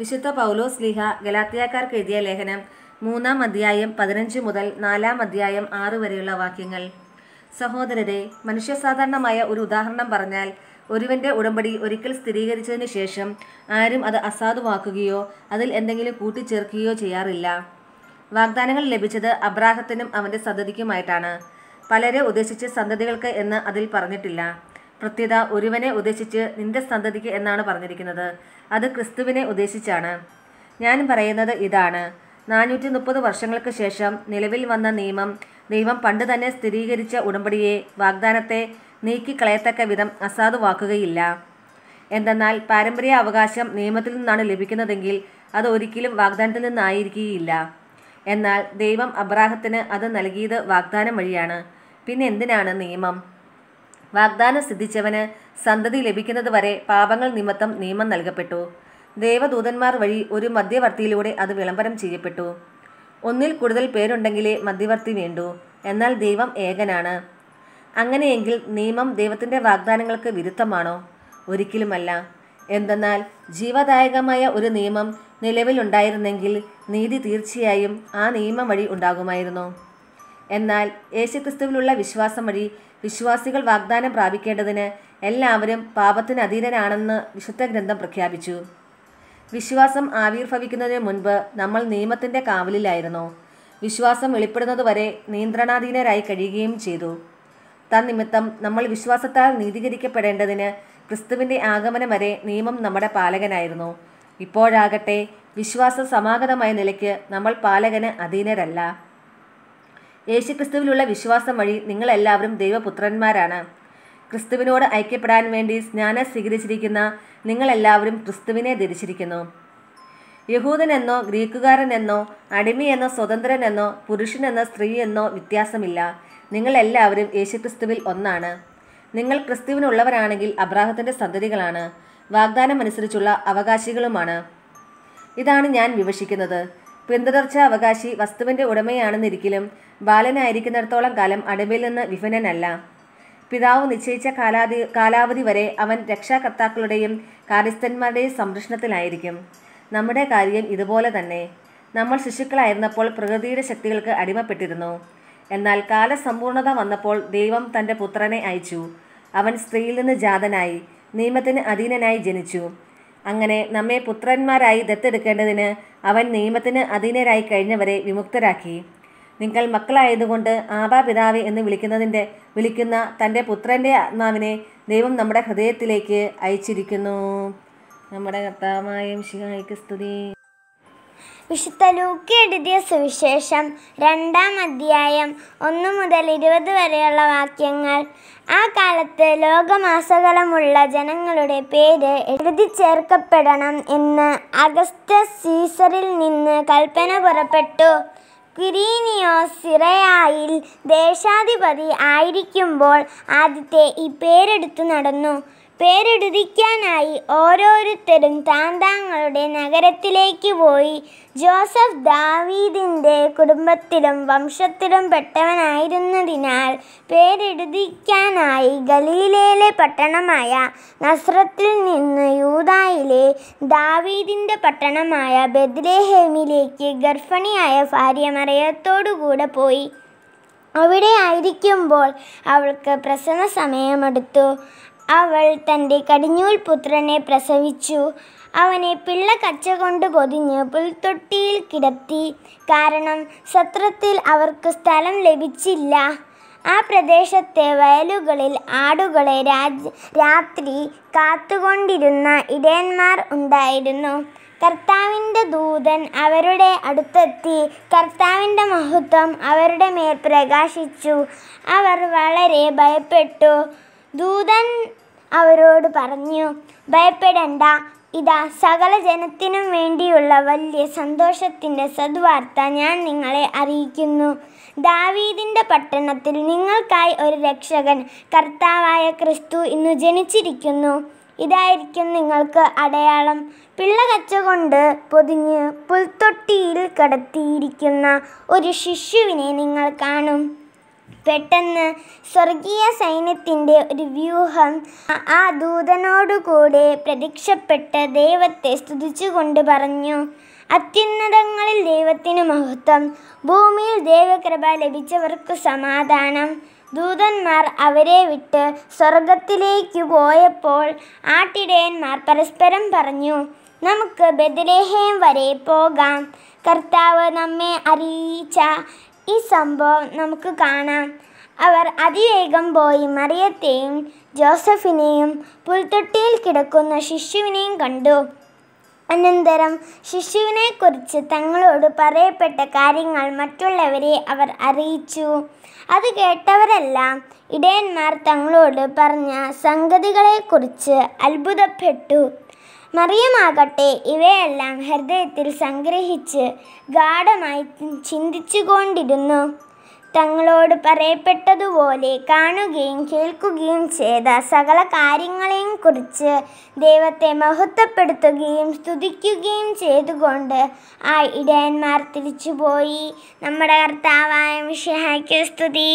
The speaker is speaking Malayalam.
വിശുദ്ധ പൗലോസ് ലിഹ ഗലാത്തിയാക്കാർക്ക് എഴുതിയ ലേഖനം മൂന്നാം അധ്യായം പതിനഞ്ച് മുതൽ നാലാം അധ്യായം ആറ് വരെയുള്ള വാക്യങ്ങൾ സഹോദരരെ മനുഷ്യസാധാരണമായ ഒരു ഉദാഹരണം പറഞ്ഞാൽ ഒരുവന്റെ ഉടമ്പടി ഒരിക്കൽ സ്ഥിരീകരിച്ചതിന് ശേഷം ആരും അത് അസാധുവാക്കുകയോ അതിൽ എന്തെങ്കിലും കൂട്ടിച്ചേർക്കുകയോ ചെയ്യാറില്ല വാഗ്ദാനങ്ങൾ ലഭിച്ചത് അബ്രാഹത്തിനും അവന്റെ സന്തതിക്കുമായിട്ടാണ് പലരെ ഉദ്ദേശിച്ച് സന്തതികൾക്ക് എന്ന് അതിൽ പറഞ്ഞിട്ടില്ല കൃത്യത ഒരുവനെ ഉദ്ദേശിച്ച് നിന്റെ സന്തതിക്ക് എന്നാണ് പറഞ്ഞിരിക്കുന്നത് അത് ക്രിസ്തുവിനെ ഉദ്ദേശിച്ചാണ് ഞാൻ പറയുന്നത് ഇതാണ് നാനൂറ്റി മുപ്പത് വർഷങ്ങൾക്ക് ശേഷം നിലവിൽ വന്ന നിയമം ദൈവം പണ്ട് തന്നെ സ്ഥിരീകരിച്ച ഉടമ്പടിയെ വാഗ്ദാനത്തെ നീക്കിക്കളയത്തക്ക വിധം അസാധുവാക്കുകയില്ല എന്തെന്നാൽ പാരമ്പര്യ അവകാശം നിയമത്തിൽ നിന്നാണ് ലഭിക്കുന്നതെങ്കിൽ അത് ഒരിക്കലും വാഗ്ദാനത്തിൽ നിന്നായിരിക്കുകയില്ല എന്നാൽ ദൈവം അബ്രാഹത്തിന് അത് നൽകിയത് വാഗ്ദാനം വഴിയാണ് പിന്നെ എന്തിനാണ് നിയമം വാഗ്ദാനം സിദ്ധിച്ചവന് സന്തതി ലഭിക്കുന്നതുവരെ പാപങ്ങൾ നിമിത്തം നിയമം നൽകപ്പെട്ടു ദേവദൂതന്മാർ വഴി ഒരു മധ്യവർത്തിയിലൂടെ അത് വിളംബരം ചെയ്യപ്പെട്ടു ഒന്നിൽ കൂടുതൽ പേരുണ്ടെങ്കിലേ മധ്യവർത്തി വേണ്ടു എന്നാൽ ദൈവം ഏകനാണ് അങ്ങനെയെങ്കിൽ നിയമം ദൈവത്തിൻ്റെ വാഗ്ദാനങ്ങൾക്ക് വിരുദ്ധമാണോ ഒരിക്കലുമല്ല എന്തെന്നാൽ ജീവദായകമായ ഒരു നിയമം നിലവിലുണ്ടായിരുന്നെങ്കിൽ നീതി തീർച്ചയായും ആ നിയമം വഴി ഉണ്ടാകുമായിരുന്നു എന്നാൽ യേശുക്രിസ്തുവിലുള്ള വിശ്വാസം വഴി വിശ്വാസികൾ വാഗ്ദാനം പ്രാപിക്കേണ്ടതിന് എല്ലാവരും പാപത്തിന് അധീനനാണെന്ന് വിശുദ്ധ ഗ്രന്ഥം പ്രഖ്യാപിച്ചു വിശ്വാസം ആവിർഭവിക്കുന്നതിന് മുൻപ് നമ്മൾ നിയമത്തിൻ്റെ കാവലിലായിരുന്നു വിശ്വാസം വെളിപ്പെടുന്നതുവരെ നിയന്ത്രണാധീനരായി കഴിയുകയും ചെയ്തു തന്നിമിത്തം നമ്മൾ വിശ്വാസത്താൽ നീതീകരിക്കപ്പെടേണ്ടതിന് ക്രിസ്തുവിൻ്റെ ആഗമനം വരെ നിയമം നമ്മുടെ പാലകനായിരുന്നു ഇപ്പോഴാകട്ടെ വിശ്വാസ സമാഗതമായ നിലയ്ക്ക് നമ്മൾ പാലകന് അധീനരല്ല യേശുക്രിസ്തുവിലുള്ള വിശ്വാസം വഴി നിങ്ങളെല്ലാവരും ദൈവപുത്രന്മാരാണ് ക്രിസ്തുവിനോട് ഐക്യപ്പെടാൻ വേണ്ടി സ്നാനം സ്വീകരിച്ചിരിക്കുന്ന നിങ്ങളെല്ലാവരും ക്രിസ്തുവിനെ ധരിച്ചിരിക്കുന്നു യഹൂദനെന്നോ ഗ്രീക്കുകാരനെന്നോ അടിമയെന്നോ സ്വതന്ത്രനെന്നോ പുരുഷനെന്നോ സ്ത്രീയെന്നോ വ്യത്യാസമില്ല നിങ്ങളെല്ലാവരും യേശുക്രിസ്തുവിൽ ഒന്നാണ് നിങ്ങൾ ക്രിസ്തുവിനുള്ളവരാണെങ്കിൽ അബ്രാഹത്തിൻ്റെ സന്തതികളാണ് വാഗ്ദാനം അനുസരിച്ചുള്ള അവകാശികളുമാണ് ഇതാണ് ഞാൻ വിവക്ഷിക്കുന്നത് പിന്തുടർച്ച അവകാശി വസ്തുവിന്റെ ഉടമയാണെന്നിരിക്കലും ബാലനായിരിക്കുന്നിടത്തോളം കാലം അടവിൽ നിന്ന് വിഭിന്നനല്ല പിതാവ് നിശ്ചയിച്ച കാലാതി കാലാവധി വരെ അവൻ രക്ഷാകർത്താക്കളുടെയും കാര്യസ്ഥന്മാരുടെയും സംരക്ഷണത്തിലായിരിക്കും നമ്മുടെ കാര്യം ഇതുപോലെ തന്നെ നമ്മൾ ശിശുക്കളായിരുന്നപ്പോൾ പ്രകൃതിയുടെ ശക്തികൾക്ക് അടിമപ്പെട്ടിരുന്നു എന്നാൽ കാലസമ്പൂർണത വന്നപ്പോൾ ദൈവം തൻ്റെ പുത്രനെ അയച്ചു അവൻ സ്ത്രീയിൽ നിന്ന് ജാതനായി നിയമത്തിന് അധീനനായി ജനിച്ചു അങ്ങനെ നമ്മെ പുത്രന്മാരായി ദത്തെടുക്കേണ്ടതിന് അവൻ നിയമത്തിന് അധീനരായി കഴിഞ്ഞവരെ വിമുക്തരാക്കി നിങ്ങൾ മക്കളായതുകൊണ്ട് ആബാ പിതാവ് എന്ന് വിളിക്കുന്നതിൻ്റെ വിളിക്കുന്ന തൻ്റെ പുത്രൻ്റെ ആത്മാവിനെ ദൈവം നമ്മുടെ ഹൃദയത്തിലേക്ക് അയച്ചിരിക്കുന്നു നമ്മുടെ കർത്താവായ ശിഹായിക്ക് സ്തുതി വിശുദ്ധ ലൂക്ക് എഴുതിയ സുവിശേഷം രണ്ടാം അധ്യായം ഒന്ന് മുതൽ ഇരുപത് വരെയുള്ള വാക്യങ്ങൾ ആ കാലത്ത് ലോകമാസകലമുള്ള ജനങ്ങളുടെ പേര് എഴുതി ചേർക്കപ്പെടണം എന്ന് അഗസ്റ്റ സീസറിൽ നിന്ന് കൽപ്പന പുറപ്പെട്ടു ക്വിരീനിയോസ് സിറയായിൽ ദേശാധിപതി ആയിരിക്കുമ്പോൾ ആദ്യത്തെ ഈ പേരെടുത്തു നടന്നു പേരെടുതിക്കാനായി ഓരോരുത്തരും താന്താങ്ങളുടെ നഗരത്തിലേക്ക് പോയി ജോസഫ് ദാവീദിൻ്റെ കുടുംബത്തിലും വംശത്തിലും പെട്ടവനായിരുന്നതിനാൽ പേരെടുതിക്കാനായി ഗലീലയിലെ പട്ടണമായ നസ്രത്തിൽ നിന്ന് യൂതായിലെ ദാവീദിൻ്റെ പട്ടണമായ ബദ്ലേഹേമിലേക്ക് ഗർഭിണിയായ ഭാര്യ മറയത്തോടുകൂടെ പോയി അവിടെ ആയിരിക്കുമ്പോൾ അവൾക്ക് പ്രസവ സമയമെടുത്തു അവൾ തൻ്റെ കടിഞ്ഞൂൽ പുത്രനെ പ്രസവിച്ചു അവനെ പിള്ള കച്ച കൊണ്ട് പൊതിഞ്ഞ് പുൽത്തൊട്ടിയിൽ കിടത്തി കാരണം സത്രത്തിൽ അവർക്ക് സ്ഥലം ലഭിച്ചില്ല ആ പ്രദേശത്തെ വയലുകളിൽ ആടുകളെ രാജ് രാത്രി കാത്തുകൊണ്ടിരുന്ന ഇടയന്മാർ ഉണ്ടായിരുന്നു കർത്താവിൻ്റെ ദൂതൻ അവരുടെ അടുത്തെത്തി കർത്താവിൻ്റെ മഹത്വം അവരുടെ മേൽ പ്രകാശിച്ചു അവർ വളരെ ഭയപ്പെട്ടു ദൂതൻ അവരോട് പറഞ്ഞു ഭയപ്പെടേണ്ട ഇതാ സകല ജനത്തിനും വേണ്ടിയുള്ള വലിയ സന്തോഷത്തിൻ്റെ സദ്വാർത്ത ഞാൻ നിങ്ങളെ അറിയിക്കുന്നു ദാവീദിൻ്റെ പട്ടണത്തിൽ നിങ്ങൾക്കായി ഒരു രക്ഷകൻ കർത്താവായ ക്രിസ്തു ഇന്നു ജനിച്ചിരിക്കുന്നു ഇതായിരിക്കും നിങ്ങൾക്ക് അടയാളം പിള്ള കൊണ്ട് പൊതിഞ്ഞ് പുൽത്തൊട്ടിയിൽ കിടത്തിയിരിക്കുന്ന ഒരു ശിശുവിനെ നിങ്ങൾ കാണും പെട്ടെന്ന് സ്വർഗീയ സൈന്യത്തിൻ്റെ ഒരു വ്യൂഹം ആ ദൂതനോടുകൂടെ പ്രതീക്ഷപ്പെട്ട ദൈവത്തെ സ്തുതിച്ചുകൊണ്ട് പറഞ്ഞു അത്യുന്നതങ്ങളിൽ ദൈവത്തിന് മഹത്വം ഭൂമിയിൽ ദൈവകൃപ ലഭിച്ചവർക്ക് സമാധാനം ദൂതന്മാർ അവരെ വിട്ട് സ്വർഗത്തിലേക്ക് പോയപ്പോൾ ആട്ടിടയന്മാർ പരസ്പരം പറഞ്ഞു നമുക്ക് ബദലേഹയം വരെ പോകാം കർത്താവ് നമ്മെ അറിയിച്ച ഈ സംഭവം നമുക്ക് കാണാം അവർ അതിവേഗം പോയി മറിയത്തെയും ജോസഫിനെയും പുൽത്തൊട്ടിയിൽ കിടക്കുന്ന ശിശുവിനെയും കണ്ടു അനന്തരം ശിശുവിനെക്കുറിച്ച് തങ്ങളോട് പറയപ്പെട്ട കാര്യങ്ങൾ മറ്റുള്ളവരെ അവർ അറിയിച്ചു അത് കേട്ടവരെല്ലാം ഇടയന്മാർ തങ്ങളോട് പറഞ്ഞ സംഗതികളെക്കുറിച്ച് അത്ഭുതപ്പെട്ടു മറിയമാകട്ടെ ഇവയെല്ലാം ഹൃദയത്തിൽ സംഗ്രഹിച്ച് ഗാഢമായി ചിന്തിച്ചുകൊണ്ടിരുന്നു തങ്ങളോട് പറയപ്പെട്ടതുപോലെ കാണുകയും കേൾക്കുകയും ചെയ്ത സകല കാര്യങ്ങളെയും കുറിച്ച് ദൈവത്തെ മഹത്വപ്പെടുത്തുകയും സ്തുതിക്കുകയും ചെയ്തുകൊണ്ട് ആ ഇടയന്മാർ തിരിച്ചുപോയി നമ്മുടെ കർത്താവായ വിഷയ സ്തുതി